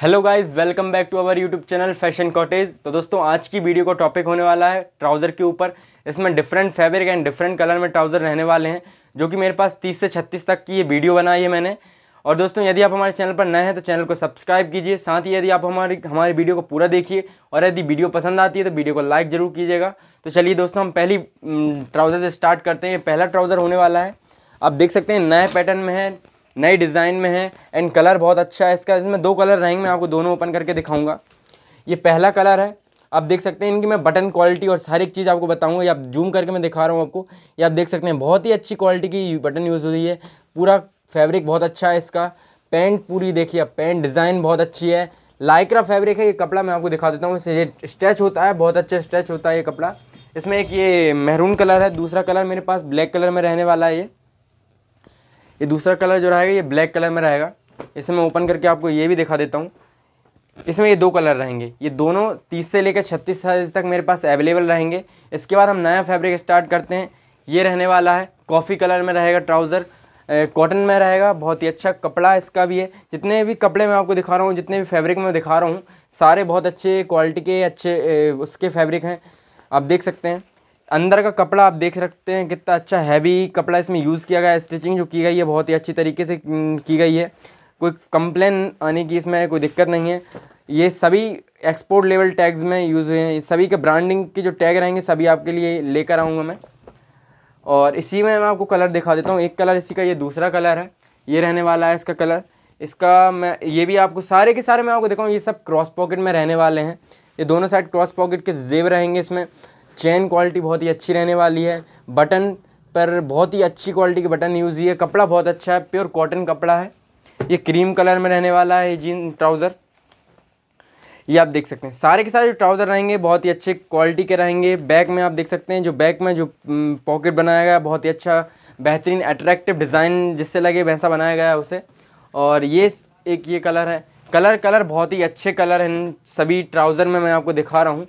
hello guys welcome back to our YouTube channel Fashion Cottage तो दोस्तों आज की वीडियो का टॉपिक होने वाला है ट्राउज़र के ऊपर इसमें different fabric and different colour में ट्राउज़र रहने वाले हैं जो कि मेरे पास 30 से 36 तक की ये वीडियो बनाई है मैंने और दोस्तों यदि आप हमारे चैनल पर नए हैं तो चैनल को सब्सक्राइब कीजिए साथ ही यदि आप हमारी हमारी वीडियो को पूरा देखिए और यदि वीडियो पसंद आती है तो वीडियो को लाइक ज़रूर कीजिएगा तो चलिए दोस्तों हम पहली ट्राउज़र से स्टार्ट करते हैं पहला ट्राउज़र होने वाला है आप देख सकते हैं नए पैटर्न में है नए डिज़ाइन में है एंड कलर बहुत अच्छा है इसका इसमें दो कलर रहेंगे मैं आपको दोनों ओपन करके दिखाऊंगा ये पहला कलर है आप देख सकते हैं इनकी मैं बटन क्वालिटी और हर एक चीज़ आपको बताऊंगा ये आप जूम करके मैं दिखा रहा हूँ आपको ये आप देख सकते हैं बहुत ही अच्छी क्वालिटी की बटन यूज़ रही है पूरा फैब्रिक बहुत अच्छा है इसका पेंट पूरी देखिए आप पेंट डिज़ाइन बहुत अच्छी है लाइक्रा फैब्रिक है ये कपड़ा मैं आपको दिखा देता हूँ इससे ये स्ट्रेच होता है बहुत अच्छा स्ट्रेच होता है ये कपड़ा इसमें एक ये महरून कलर है दूसरा कलर मेरे पास ब्लैक कलर में रहने वाला है ये ये दूसरा कलर जो रहेगा ये ब्लैक कलर में रहेगा इसे मैं ओपन करके आपको ये भी दिखा देता हूँ इसमें ये दो कलर रहेंगे ये दोनों तीस से लेकर छत्तीस साइज तक मेरे पास अवेलेबल रहेंगे इसके बाद हम नया फैब्रिक स्टार्ट करते हैं ये रहने वाला है कॉफ़ी कलर में रहेगा ट्राउज़र कॉटन में रहेगा बहुत ही अच्छा कपड़ा इसका भी है जितने भी कपड़े मैं आपको दिखा रहा हूँ जितने भी फैब्रिक मैं दिखा रहा हूँ सारे बहुत अच्छे क्वालिटी के अच्छे उसके फैब्रिक हैं आप देख सकते हैं अंदर का कपड़ा आप देख सकते हैं कितना अच्छा हैवी कपड़ा इसमें यूज़ किया गया है स्टिचिंग जो की गई है बहुत ही अच्छी तरीके से की गई है कोई कंप्लेन आने की इसमें कोई दिक्कत नहीं है ये सभी एक्सपोर्ट लेवल टैग्स में यूज़ हुए हैं सभी के ब्रांडिंग के जो टैग रहेंगे सभी आपके लिए लेकर आऊँगा मैं और इसी में मैं आपको कलर दिखा देता हूँ एक कलर इसी का ये दूसरा कलर है ये रहने वाला है इसका कलर इसका मैं ये भी आपको सारे के सारे मैं आपको दिखाऊँ ये सब क्रॉस पॉकेट में रहने वाले हैं ये दोनों साइड क्रॉस पॉकेट के जेब रहेंगे इसमें चेन क्वालिटी बहुत ही अच्छी रहने वाली है बटन पर बहुत ही अच्छी क्वालिटी के बटन यूज़ है कपड़ा बहुत अच्छा है प्योर कॉटन कपड़ा है ये क्रीम कलर में रहने वाला है ये जीन ट्राउज़र ये आप देख सकते हैं सारे के सारे जो ट्राउज़र रहेंगे बहुत ही अच्छे क्वालिटी के रहेंगे बैक में आप देख सकते हैं जो बैक में जो पॉकेट बनाया गया बहुत ही अच्छा बेहतरीन अट्रैक्टिव डिज़ाइन जिससे लगे वैसा बनाया गया है उसे और ये एक ये कलर है कलर कलर बहुत ही अच्छे कलर हैं सभी ट्राउज़र में मैं आपको दिखा रहा हूँ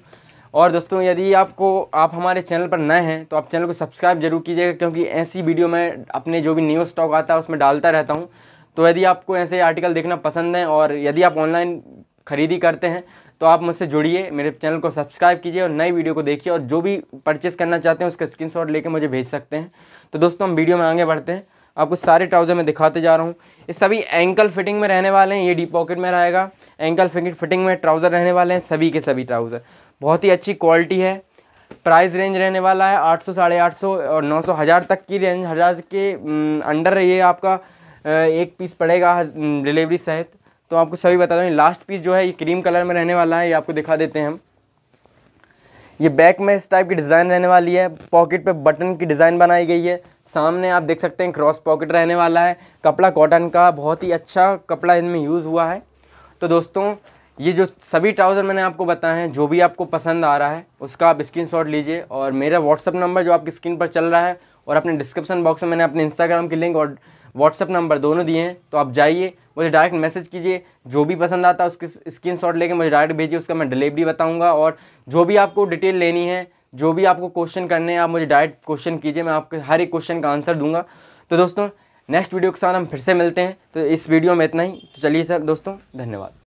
और दोस्तों यदि आपको आप हमारे चैनल पर नए हैं तो आप चैनल को सब्सक्राइब जरूर कीजिएगा क्योंकि ऐसी वीडियो मैं अपने जो भी न्यू स्टॉक आता है उसमें डालता रहता हूँ तो यदि आपको ऐसे आर्टिकल देखना पसंद है और यदि आप ऑनलाइन खरीदी करते हैं तो आप मुझसे जुड़िए मेरे चैनल को सब्सक्राइब कीजिए और नई वीडियो को देखिए और जो भी परचेस करना चाहते हैं उसका शॉट लेकर मुझे भेज सकते हैं तो दोस्तों हम वीडियो में आगे बढ़ते हैं आपको सारे ट्राउज़र में दिखाते जा रहा हूँ ये सभी एंकल फिटिंग में रहने वाले हैं ये डीप पॉकेट में रहेगा एंकल फिटिंग में ट्राउज़र रहने वाले हैं सभी के सभी ट्राउज़र बहुत ही अच्छी क्वालिटी है प्राइस रेंज रहने वाला है आठ सौ साढ़े आठ सौ और नौ सौ हज़ार तक की रेंज हज़ार के अंडर ये आपका एक पीस पड़ेगा डिलीवरी सहित तो आपको सभी बता दूँ लास्ट पीस जो है ये क्रीम कलर में रहने वाला है ये आपको दिखा देते हैं हम ये बैक में इस टाइप की डिज़ाइन रहने वाली है पॉकेट पर बटन की डिज़ाइन बनाई गई है सामने आप देख सकते हैं क्रॉस पॉकेट रहने वाला है कपड़ा कॉटन का बहुत ही अच्छा कपड़ा इनमें यूज़ हुआ है तो दोस्तों ये जो सभी ट्राउज़र मैंने आपको बताए हैं जो भी आपको पसंद आ रहा है उसका आप स्क्रीन लीजिए और मेरा व्हाट्सअप नंबर जो आपकी स्क्रीन पर चल रहा है और अपने डिस्क्रिप्शन बॉक्स में मैंने अपने इंस्टाग्राम की लिंक और व्हाट्सअप नंबर दोनों दिए हैं तो आप जाइए मुझे डायरेक्ट मैसेज कीजिए जो भी पसंद आता है उसकी स्क्रीन शॉट लेके मुझे डायरेक्ट भेजिए उसका मैं डिलीवरी बताऊँगा और जो भी आपको डिटेल लेनी है जो भी आपको क्वेश्चन करने हैं आप मुझे डायरेक्ट क्वेश्चन कीजिए मैं आपके हर एक क्वेश्चन का आंसर दूंगा तो दोस्तों नेक्स्ट वीडियो के साथ हम फिर से मिलते हैं तो इस वीडियो में इतना ही तो चलिए सर दोस्तों धन्यवाद